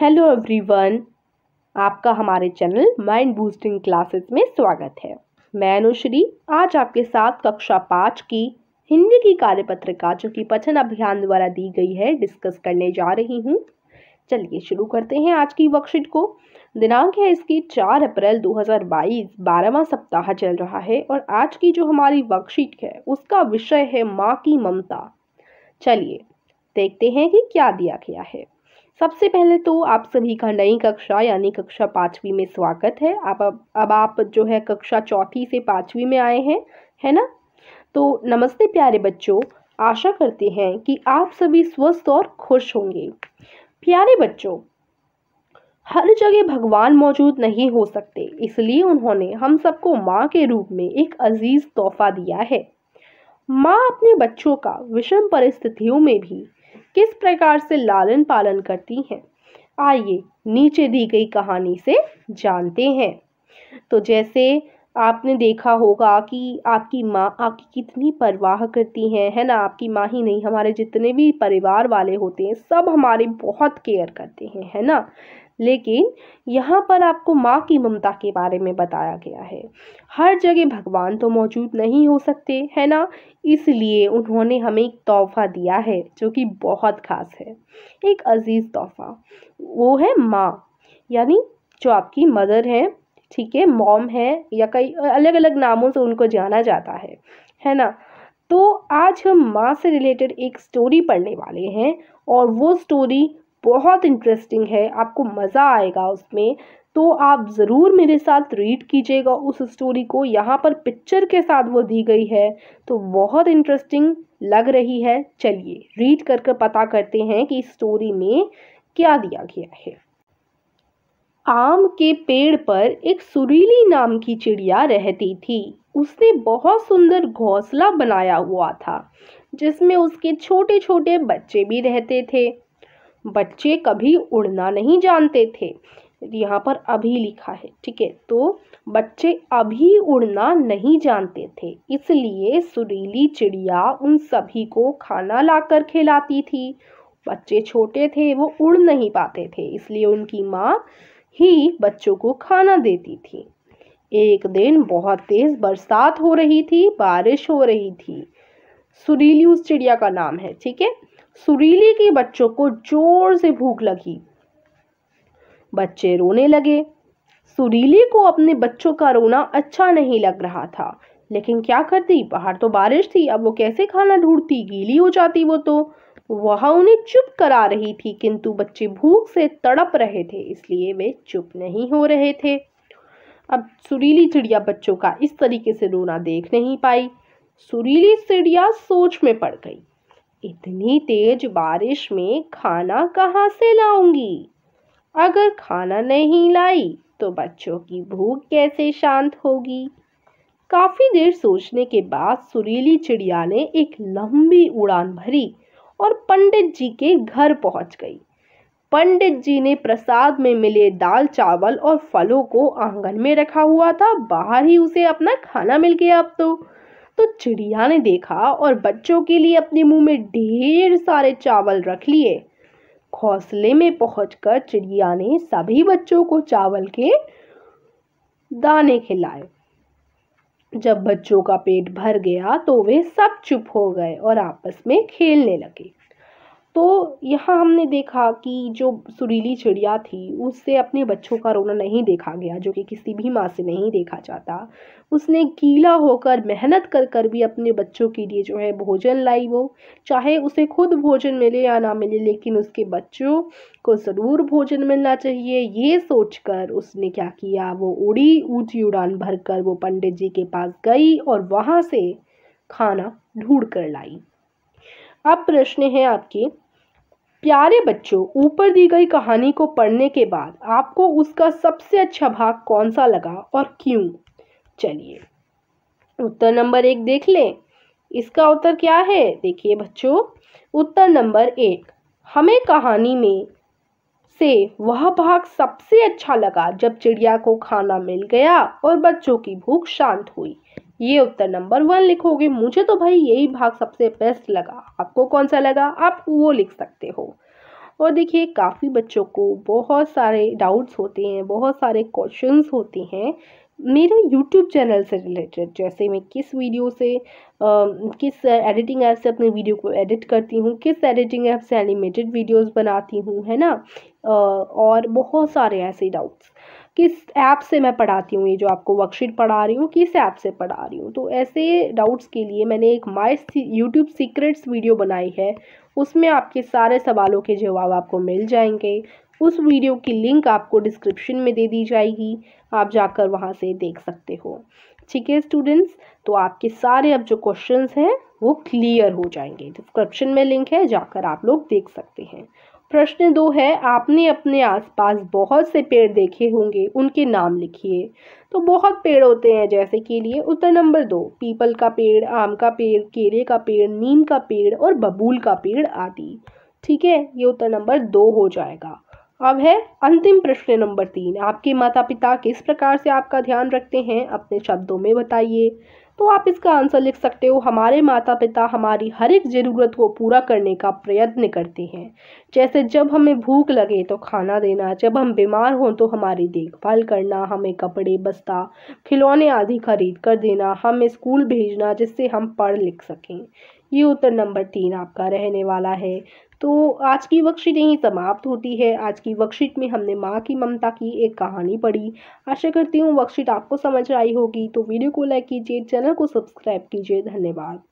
hello everyone आपका हमारे channel mind boosting classes में स्वागत है मैं अनुश्री आज आपके साथ कक्षा पाँच की हिंदी की कार्य पत्रिका जो कि पठन अभियान द्वारा दी गई है डिस्कस करने जा रही हूँ चलिए शुरू करते हैं आज की वर्कशीट को दिनांक है इसकी चार अप्रैल 2022 हज़ार सप्ताह चल रहा है और आज की जो हमारी वर्कशीट है उसका विषय है माँ की ममता चलिए देखते हैं कि क्या दिया गया है सबसे पहले तो आप सभी का नई कक्षा यानी कक्षा पाँचवीं में स्वागत है आप अब अब आप जो है कक्षा चौथी से पाँचवीं में आए हैं है ना तो नमस्ते प्यारे बच्चों आशा करते हैं कि आप सभी स्वस्थ और खुश होंगे प्यारे बच्चों हर जगह भगवान मौजूद नहीं हो सकते इसलिए उन्होंने हम सबको माँ के रूप में एक अजीज तोहफा दिया है माँ अपने बच्चों का विषम परिस्थितियों में भी किस प्रकार से लालन पालन करती हैं आइए नीचे दी गई कहानी से जानते हैं तो जैसे आपने देखा होगा कि आपकी माँ आपकी कितनी परवाह करती हैं है ना आपकी माँ ही नहीं हमारे जितने भी परिवार वाले होते हैं सब हमारे बहुत केयर करते हैं है ना लेकिन यहाँ पर आपको माँ की ममता के बारे में बताया गया है हर जगह भगवान तो मौजूद नहीं हो सकते है ना इसलिए उन्होंने हमें एक तोहफ़ा दिया है जो कि बहुत ख़ास है एक अजीज़ तोहफ़ा वो है माँ यानी जो आपकी मदर हैं ठीक है मॉम है या कई अलग अलग नामों से उनको जाना जाता है है ना तो आज हम माँ से रिलेटेड एक स्टोरी पढ़ने वाले हैं और वो स्टोरी बहुत इंटरेस्टिंग है आपको मज़ा आएगा उसमें तो आप ज़रूर मेरे साथ रीड कीजिएगा उस स्टोरी को यहाँ पर पिक्चर के साथ वो दी गई है तो बहुत इंटरेस्टिंग लग रही है चलिए रीड कर कर पता करते हैं कि इस स्टोरी में क्या दिया गया है आम के पेड़ पर एक सुरीली नाम की चिड़िया रहती थी उसने बहुत सुंदर घोंसला बनाया हुआ था जिसमें उसके छोटे छोटे बच्चे भी रहते थे बच्चे कभी उड़ना नहीं जानते थे यहाँ पर अभी लिखा है ठीक है तो बच्चे अभी उड़ना नहीं जानते थे इसलिए सुरीली चिड़िया उन सभी को खाना लाकर खिलाती थी बच्चे छोटे थे वो उड़ नहीं पाते थे इसलिए उनकी माँ ही बच्चों को खाना देती थी एक दिन बहुत तेज़ बरसात हो रही थी बारिश हो रही थी सुरीली उस चिड़िया का नाम है ठीक है सुरीली के बच्चों को जोर से भूख लगी बच्चे रोने लगे सुरीली को अपने बच्चों का रोना अच्छा नहीं लग रहा था लेकिन क्या करती बाहर तो बारिश थी अब वो कैसे खाना ढूंढती गीली हो जाती वो तो वह उन्हें चुप करा रही थी किंतु बच्चे भूख से तड़प रहे थे इसलिए वे चुप नहीं हो रहे थे अब सुरीली चिड़िया बच्चों का इस तरीके से रोना देख नहीं पाई सुरीली चिड़िया सोच में पड़ गई इतनी तेज बारिश में खाना कहाँ से लाऊंगी अगर खाना नहीं लाई तो बच्चों की भूख कैसे शांत होगी काफ़ी देर सोचने के बाद सुरीली चिड़िया ने एक लंबी उड़ान भरी और पंडित जी के घर पहुंच गई पंडित जी ने प्रसाद में मिले दाल चावल और फलों को आंगन में रखा हुआ था बाहर ही उसे अपना खाना मिल गया अब तो तो चिड़िया ने देखा और बच्चों के लिए अपने मुंह में ढेर सारे चावल रख लिए घोसले में पहुंचकर चिड़िया ने सभी बच्चों को चावल के दाने खिलाए जब बच्चों का पेट भर गया तो वे सब चुप हो गए और आपस में खेलने लगे तो यहाँ हमने देखा कि जो सुरीली चिड़िया थी उससे अपने बच्चों का रोना नहीं देखा गया जो कि किसी भी माँ से नहीं देखा जाता उसने गीला होकर मेहनत कर कर भी अपने बच्चों के लिए जो है भोजन लाई वो चाहे उसे खुद भोजन मिले या ना मिले लेकिन उसके बच्चों को ज़रूर भोजन मिलना चाहिए ये सोचकर उसने क्या किया वो उड़ी ऊँची उड़ान भरकर वो पंडित जी के पास गई और वहाँ से खाना ढूंढ कर लाई अब प्रश्न है आपके प्यारे बच्चों ऊपर दी गई कहानी को पढ़ने के बाद आपको उसका सबसे अच्छा भाग कौन सा लगा और क्यों चलिए उत्तर नंबर एक देख लें इसका उत्तर क्या है देखिए बच्चों उत्तर नंबर एक हमें कहानी में से वह भाग सबसे अच्छा लगा जब चिड़िया को खाना मिल गया और बच्चों की भूख शांत हुई ये उत्तर नंबर वन लिखोगे मुझे तो भाई यही भाग सबसे बेस्ट लगा आपको कौन सा लगा आप वो लिख सकते हो और देखिए काफ़ी बच्चों को बहुत सारे डाउट्स होते हैं बहुत सारे क्वेश्चंस होते हैं मेरे YouTube चैनल से रिलेटेड जैसे मैं किस वीडियो से आ, किस एडिटिंग ऐप से अपने वीडियो को एडिट करती हूँ किस एडिटिंग ऐप से एनिमेटेड वीडियोस बनाती हूँ है ना आ, और बहुत सारे ऐसे डाउट्स किस ऐप से मैं पढ़ाती हूँ ये जो आपको वर्कशीट पढ़ा रही हूँ किस ऐप से पढ़ा रही हूँ तो ऐसे डाउट्स के लिए मैंने एक माई यूट्यूब सीक्रेट्स वीडियो बनाई है उसमें आपके सारे सवालों के जवाब आपको मिल जाएंगे उस वीडियो की लिंक आपको डिस्क्रिप्शन में दे दी जाएगी आप जाकर वहाँ से देख सकते हो ठीक है स्टूडेंट्स तो आपके सारे अब जो क्वेश्चंस हैं वो क्लियर हो जाएंगे डिस्क्रिप्शन में लिंक है जाकर आप लोग देख सकते हैं प्रश्न दो है आपने अपने आसपास बहुत से पेड़ देखे होंगे उनके नाम लिखिए तो बहुत पेड़ होते हैं जैसे के लिए उत्तर नंबर दो पीपल का पेड़ आम का पेड़ केले का पेड़ नीम का पेड़ और बबूल का पेड़ आदि ठीक है ये उत्तर नंबर दो हो जाएगा अब है अंतिम प्रश्न नंबर तीन आपके माता पिता किस प्रकार से आपका ध्यान रखते हैं अपने शब्दों में बताइए तो आप इसका आंसर लिख सकते हो हमारे माता पिता हमारी हर एक ज़रूरत को पूरा करने का प्रयत्न करते हैं जैसे जब हमें भूख लगे तो खाना देना जब हम बीमार हों तो हमारी देखभाल करना हमें कपड़े बस्ता खिलौने आदि खरीद कर देना हमें स्कूल भेजना जिससे हम पढ़ लिख सकें ये उत्तर तो नंबर तीन आपका रहने वाला है तो आज की वर्कशीट यहीं समाप्त होती है आज की वर्कशीट में हमने माँ की ममता की एक कहानी पढ़ी आशा करती हूँ वर्कशीट आपको समझ आई होगी तो वीडियो को लाइक कीजिए चैनल को सब्सक्राइब कीजिए धन्यवाद